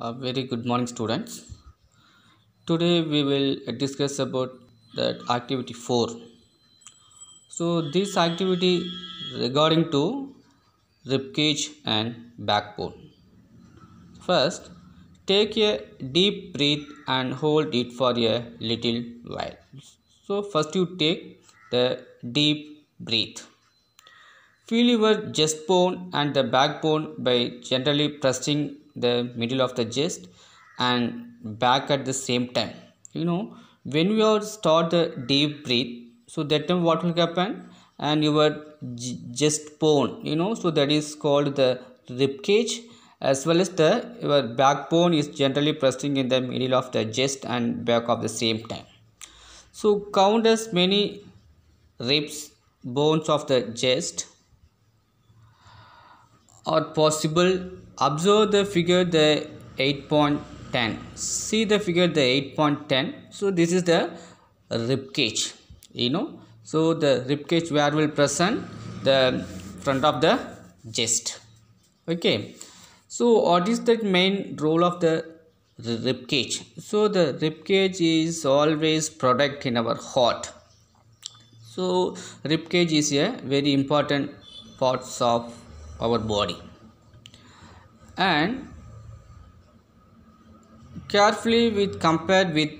a very good morning students today we will discuss about that activity 4 so this activity regarding to ribcage and backbone first take a deep breath and hold it for a little while so first you take the deep breath feel your chest bone and the backbone by gently pressing the middle of the chest and back at the same time you know when you are start the deep breath so that time what will happen and are just bone you know so that is called the rib cage as well as the your backbone is generally pressing in the middle of the chest and back of the same time so count as many ribs bones of the chest are possible observe the figure the 8.10 see the figure the 8.10 so this is the rib cage you know so the rib cage where will present the front of the chest okay so what is the main role of the rib cage so the rib cage is always product in our heart so rib cage is a very important parts of our body and carefully with compared with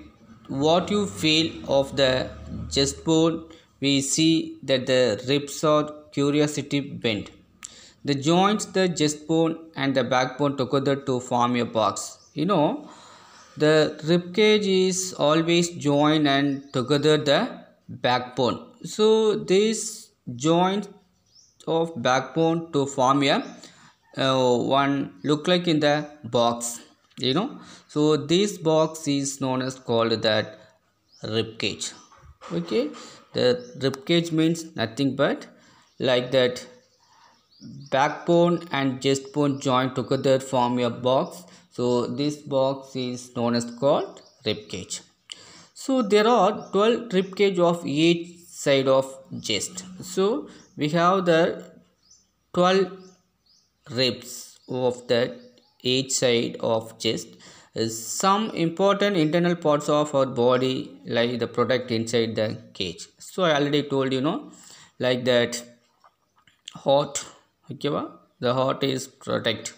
what you feel of the bone. we see that the ribs are curiosity bent the joints the bone and the backbone together to form your box you know the rib cage is always joined and together the backbone so this joint of backbone to form a uh, one look like in the box you know so this box is known as called that rib cage okay the rib cage means nothing but like that backbone and chest bone joint together form your box so this box is known as called rib cage so there are 12 rib cage of each side of chest so we have the 12 ribs of the each side of chest some important internal parts of our body like the product inside the cage so i already told you know like that heart okay well, the heart is protect.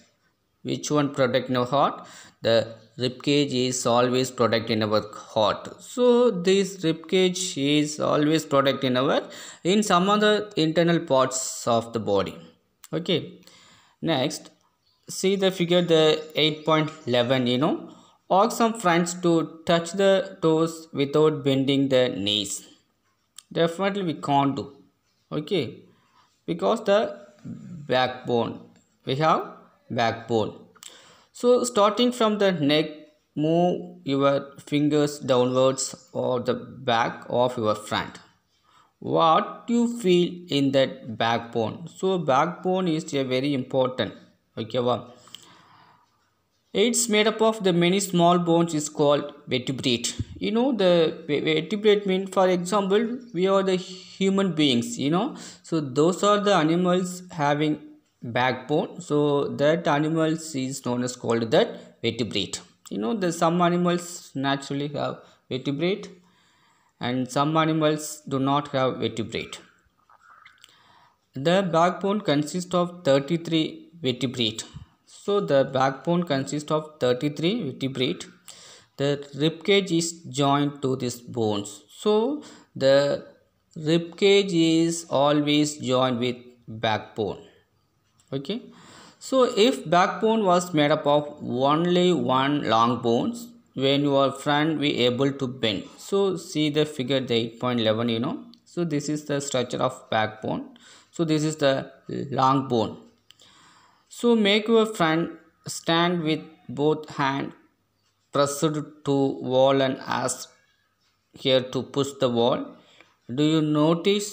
which one protect in our heart the rib cage is always protect in our heart so this rib cage is always protect in our in some other internal parts of the body okay next see the figure the 8.11 you know ask some friends to touch the toes without bending the knees definitely we can't do okay because the backbone we have backbone so starting from the neck move your fingers downwards or the back of your front what you feel in that backbone so backbone is a very important okay well it's made up of the many small bones is called vertebrate you know the vertebrate mean for example we are the human beings you know so those are the animals having backbone so that animals is known as called that vertebrate you know the some animals naturally have vertebrate and some animals do not have vertebrate. The backbone consists of 33 vertebrate. So the backbone consists of 33 vertebrate. The rib cage is joined to these bones. So the rib cage is always joined with backbone. Okay. So if backbone was made up of only one long bones, when you are front we able to bend so see the figure the 8.11 you know so this is the structure of backbone so this is the long bone so make your front stand with both hand pressed to wall and ask here to push the wall do you notice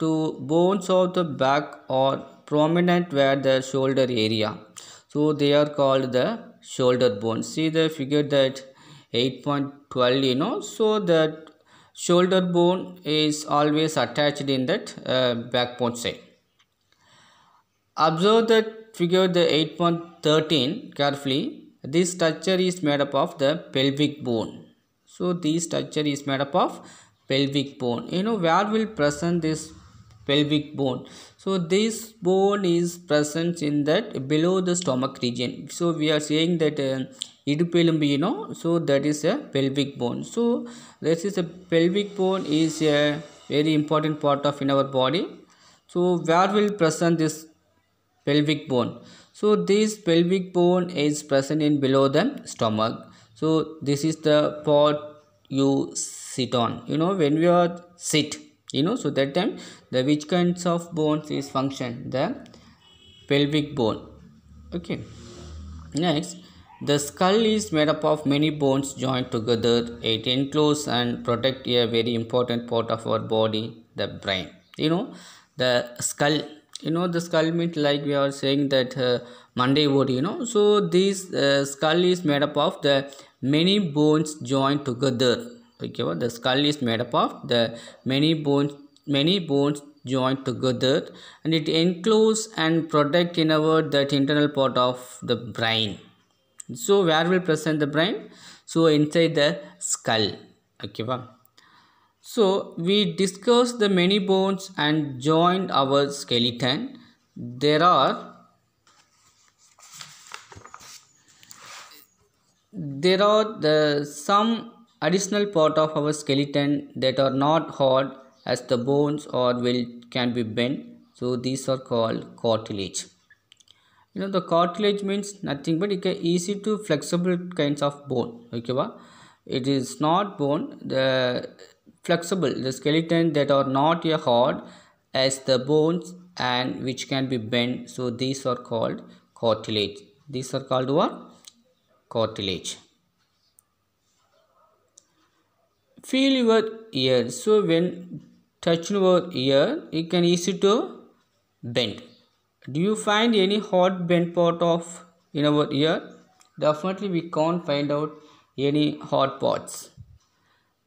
two bones of the back are prominent where the shoulder area so they are called the shoulder bones see the figure that 8.12 you know so that shoulder bone is always attached in that uh, backbone side observe that figure the 8.13 carefully this structure is made up of the pelvic bone so this structure is made up of pelvic bone you know where will present this pelvic bone so this bone is present in that below the stomach region so we are saying that uh, இடுப்பெலும்பு இனம் so that is a pelvic bone so this is a pelvic bone is a very important part of in our body so where will present this pelvic bone so this pelvic bone is present in below the stomach so this is the part you sit on you know when we are sit you know so that time the which kinds of bones is function the pelvic bone okay next the skull is made up of many bones joined together. It encloses and protects a very important part of our body, the brain. You know, the skull. You know, the skull means like we are saying that uh, Monday wood, you know. So, this uh, skull is made up of the many bones joined together. Okay, well, the skull is made up of the many bones, many bones joined together and it encloses and protects in our that internal part of the brain so where will present the brain so inside the skull okay wow. so we discussed the many bones and joined our skeleton there are there are the some additional part of our skeleton that are not hard as the bones or will can be bent so these are called cartilage you know the cartilage means nothing but it can easy to flexible kinds of bone okay ba? it is not bone the flexible the skeleton that are not a hard as the bones and which can be bent so these are called cartilage these are called what cartilage feel your ear so when touch your ear it can easy to bend do you find any hot bent pot of in our ear? Definitely we can't find out any hot pots.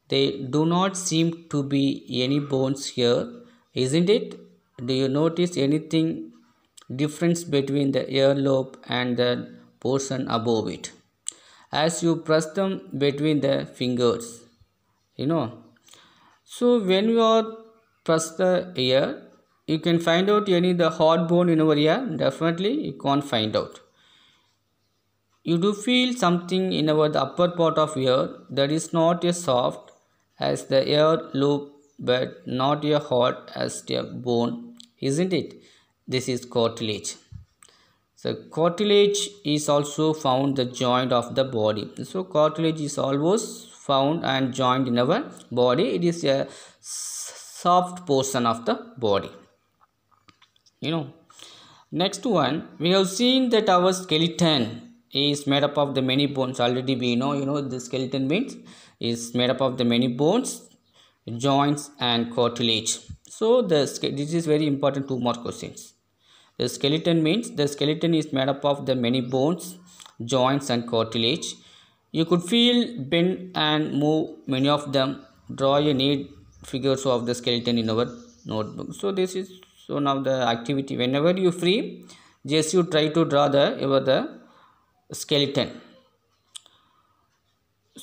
They do not seem to be any bones here, isn't it? Do you notice anything difference between the earlobe and the portion above it? As you press them between the fingers, you know. So when you are press the ear, you can find out any the hot bone in our ear definitely you can't find out you do feel something in our the upper part of ear that is not as soft as the ear loop but not as hot as the bone isn't it this is cartilage so cartilage is also found the joint of the body so cartilage is always found and joined in our body it is a soft portion of the body you know next one we have seen that our skeleton is made up of the many bones already we know you know the skeleton means is made up of the many bones joints and cartilage so the this is very important two more questions the skeleton means the skeleton is made up of the many bones joints and cartilage you could feel bend and move many of them draw a neat figures of the skeleton in our notebook so this is so now the activity whenever you free just you try to draw the over the skeleton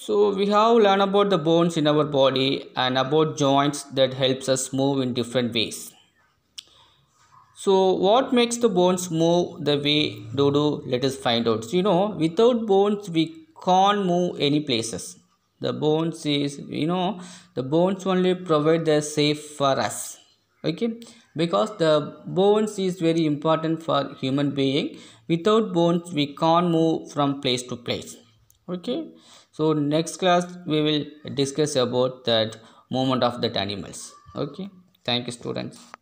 so we have learned about the bones in our body and about joints that helps us move in different ways so what makes the bones move the way do do let us find out so, you know without bones we can't move any places the bones is you know the bones only provide the safe for us okay because the bones is very important for human being without bones we can't move from place to place okay so next class we will discuss about that movement of that animals okay thank you students